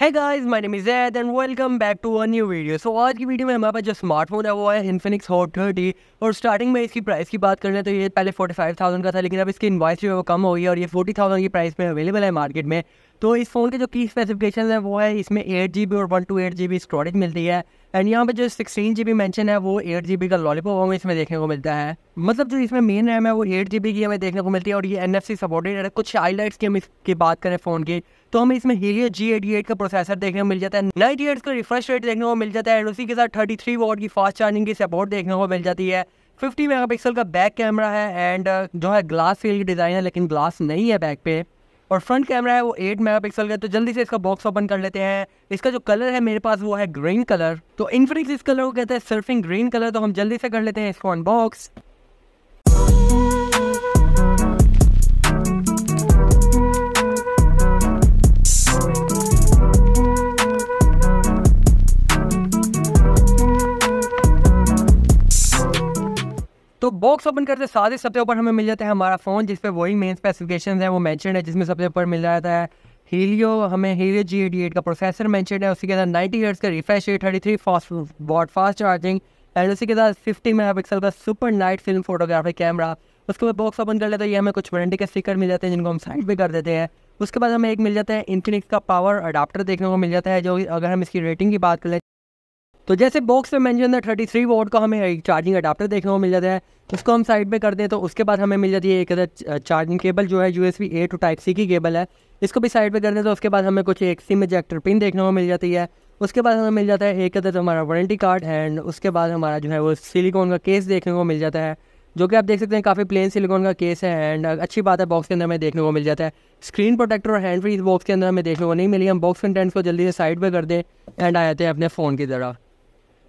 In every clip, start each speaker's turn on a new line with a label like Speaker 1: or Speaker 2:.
Speaker 1: है guys my name is Ed and welcome back to a new video so आज की video में हमारे पास जो स्मार्टफोन है वो है इन्फिनिक्स हॉट थर्टी और स्टार्टिंग में इसकी प्राइस की बात कर रहे हैं तो ये पहले 45,000 फाइव थाउजेंड का था लेकिन अब इसकी इन्वाइस जो है वो कम हो गई और ये फोर्टी थाउजेंड की प्राइस में अवेलेबल है मार्केट में तो इस फ़ोन के जो की स्पेसिफिकेशन है वो है इसमें एट जी और one two eight G B storage मिलती है एंड यहाँ पे जो सिक्सटीन जी बी मैंशन है वो एट जी बी का लॉलीपॉप हमें इसमें देखने को मिलता है मतलब जो इसमें मेन रैम है वो एट जी बी की हमें देखने को मिलती है और ये एन एफ सी सपोर्टेड है कुछ हाईलाइट्स की हम इसकी बात करें फ़ोन की तो हमें इसमें ही जी एटी एट का प्रोसेसर देखने को मिल जाता है नाइन्टी एट्स का रिफ्रेश रेट देखने को मिल जाता है एंड उसी के साथ थर्टी थ्री वॉट की फास्ट चार्जिंग की सपोर्ट देखने को मिल जाती है मेगा पिक्सल का बैक कैमरा है एंड uh, जो है ग्लास फील की डिज़ाइन है लेकिन ग्लास नहीं है बैक पे और फ्रंट कैमरा है वो एट मेगा पिक्सल का तो जल्दी से इसका बॉक्स ओपन कर लेते हैं इसका जो कलर है मेरे पास वो है ग्रीन कलर तो इनफिनिक्स इस कलर को कहते हैं सर्फिंग ग्रीन कलर तो हम जल्दी से कर लेते हैं इसको अनबॉक्स बॉक्स ओपन करते साथ ही सबसे ऊपर हमें मिल जाता है हमारा फ़ोन जिस पर वही मेन स्पेसिफिकेशन है वो मैंशन है जिसमें सबसे ऊपर मिल जाता है हीलियो हमें हीलियो जी एटी एट का प्रोसेसर मैंशन है उसी के साथ नाइन्टी हर्ट्स का refresh rate thirty three fast watt fast charging and उसी के साथ फिफ्टी मेगा पिक्सल का super night film photography camera उसके बाद बॉक्स ओपन कर लेते हैं ये हमें कुछ वारंटी के स्टिकर मिल जाते हैं जिनको हम साइड भी कर देते हैं उसके बाद हमें एक मिल जाता है इन्फिनिक्स का पावर अडाप्टर देखने को मिल जाता है जो अगर हम इसकी रेटिंग की बात करें तो जैसे बॉक्स में मैंशन है थर्टी थ्री वोट का हमें एक चार्जिंग अडाप्टर देखने को मिल जाता है उसको हम साइड में कर दें तो उसके बाद हमें मिल जाती है एक अदर चार्जिंग केबल जो है U S B A to type C की केबल है इसको भी साइड में कर दें तो उसके बाद हमें कुछ एक सिम इजेक्टर पिन देखने को मिल जाती है उसके बाद हमें मिल जाता है एक अदर हमारा वारंटी कार्ड एंड उसके बाद हमारा जो है वो सिलिकॉन का केस देखने को मिल जाता है जो कि आप देख सकते हैं काफ़ी प्लेन सिलिकॉन का केस है एंड अच्छी बात है बॉक्स के अंदर हमें देखने को मिल जाता है स्क्रीन प्रोटेक्टर और हैंड फ्री इस बॉक्स के अंदर हमें देखने को नहीं मिली हम बॉक्स कंटेंट्स को जल्दी से साइड पर कर दें एंड आ जाते हैं अपने फ़ोन की तरह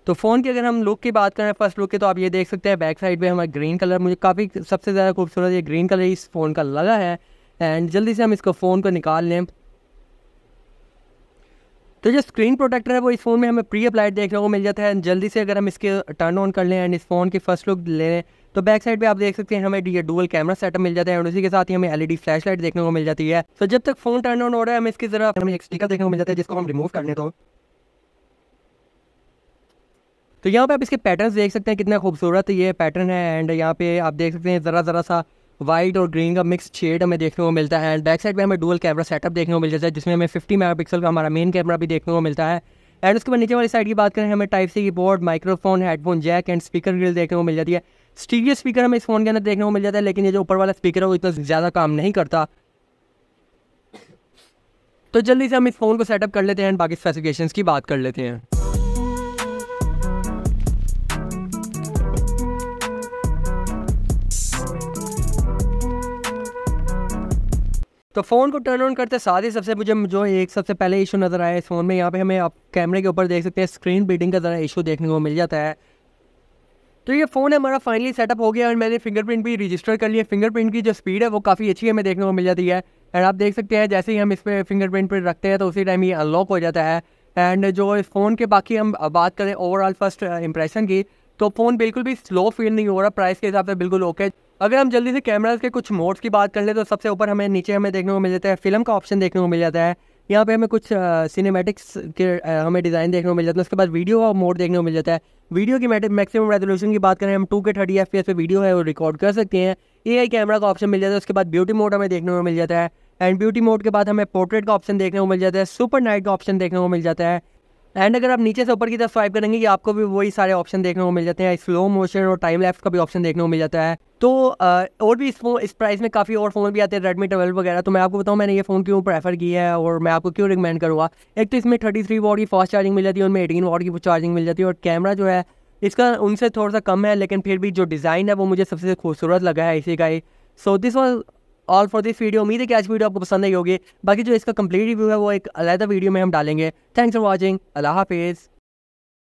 Speaker 1: तो फ़ोन की अगर हम लुक की बात करें फर्स्ट लुक की तो आप ये देख सकते हैं बैक साइड पे हमारा ग्रीन कलर मुझे काफ़ी सबसे ज़्यादा खूबसूरत ये ग्रीन कलर इस फ़ोन का लगा है एंड जल्दी से हम इसको फ़ोन को निकाल लें तो जो स्क्रीन प्रोटेक्टर है वो इस फ़ोन में हमें प्री अप्लाइड देखने को मिल जाता है जल्दी से अगर हम इसके टर्न ऑन कर लें एंड इस फ़ोन की फर्स्ट लुक ले लें तो बैक साइड पे आप देख सकते हैं हमें ये डुअल कैमरा सेटअप मिल जाता है और उसी के साथ ही हमें एलईडी फ्लैश लाइट देखने को मिल जाती है तो जब तक फोन टर्न ऑन हो रहा है हमें इसकी जरा हमें एक स्टिकर देखने को मिल जाता है जिसको हम रिमूव करने तो तो यहाँ पे आप इसके पैटर्न देख सकते हैं कितना खूबसूरत ये पैटर्न है एंड यहाँ पे आप देख सकते हैं ज़रा ज़रा सा वाइट और ग्रीन का मिक्स शेड हमें देखने को मिलता है एंड बैक साइड पर हमें डुअल कैमरा सेटअप देखने को मिल जाता है जिसमें हमें 50 मेगापिक्सल का हमारा मेन कैमरा भी देखने को मिलता है एंड उसके बाद नीचे वाली साइड की बात करें हमें टाइप सी की board microphone headphone jack and speaker grill देखने को मिल जाती है स्टीरियो स्पीकर हमें इस फोन के अंदर देखने को मिल जाता है लेकिन ये जो ऊपर वाला स्पीकर है वो इतना ज़्यादा काम नहीं करता तो जल्दी से हम इस फ़ोन को सेटअप कर लेते हैं एंड बाकी स्पेसिफिकेशन की बात कर लेते हैं तो फ़ोन को टर्न ऑन करते साथ ही सबसे मुझे जो एक सबसे पहले इशू नज़र आया इस फ़ोन में यहाँ पे हमें आप कैमरे के ऊपर देख सकते हैं स्क्रीन बीटिंग का ज़रा इशू देखने को मिल जाता है तो ये फ़ोन हमारा फाइनली सेटअप हो गया और मैंने फिंगरप्रिंट भी रजिस्टर कर लिया फिंगरप्रिंट की जो स्पीड है वो काफ़ी अच्छी हमें देखने को मिल जाती है एंड आप देख सकते हैं जैसे ही हम इस पर फिंगरप्रिंट पर रखते हैं तो उसी टाइम ये अनलॉक हो जाता है एंड जो इस फ़ोन के बाकी हम बात करें ओवरऑल फर्स्ट इंप्रेशन की तो फ़ोन बिल्कुल भी स्लो फील नहीं हो रहा प्राइस के हिसाब से बिल्कुल ओके अगर हम जल्दी से कैमराज के कुछ मोड्स की बात कर ले तो सबसे ऊपर हमें नीचे हमें देखने को मिल जाता है फिल्म का ऑप्शन देखने को मिल जाता है यहाँ पे हमें कुछ सिनेमेटिक्स के हमें डिज़ाइन देखने को मिल जाता है उसके बाद वीडियो का मोड देखने को मिल जाता है वीडियो की मैक्सिमम रेजोल्यूशन की बात करें हम टू के थर्टी एफ पे वीडियो है वो रिकॉर्ड कर सकते हैं ए कैमरा का ऑप्शन मिल जाता है उसके बाद ब्यूटी मोड हमें देखने को मिल जाता है एंड ब्यूटी मोड के बाद हमें पोर्ट्रेट का ऑप्शन देखने को मिल जाता है सुपर नाइट का ऑप्शन देखने को मिल जाता है एंड अगर आप नीचे से ऊपर की तरफ स्वाइप करेंगे कि आपको भी वही सारे ऑप्शन देखने को मिल जाते हैं स्लो मोशन और टाइम लैप्स का भी ऑप्शन देखने को मिल जाता है तो आ, और भी इस इस प्राइस में काफ़ी और फ़ोन भी आते हैं रेडमी ट्वेल्व वगैरह तो मैं आपको बताऊँ मैंने ये फ़ोन क्यों प्रेफर किया है और मैं आपको क्यों रिकमेंड करूँगा एक तो इसमें थर्टी थ्री की फास्ट चार्जिंग मिल जाती है उनमें एटीन वॉट की चार्जिंग मिल जाती है और कैमरा जो है इसका उनसे थोड़ा सा कम है लेकिन फिर भी जो डिज़ाइन है वो मुझे सबसे खूबसूरत लगा है इसी का ही so this was all for this video उम्मीद है कि आज वीडियो आपको पसंद आई होगी बाकी जो इसका कंप्लीट रिव्यू है वो एक अलहदा वीडियो में हम डालेंगे थैंक्स फॉर वॉचिंग अल्लाह हाफिज़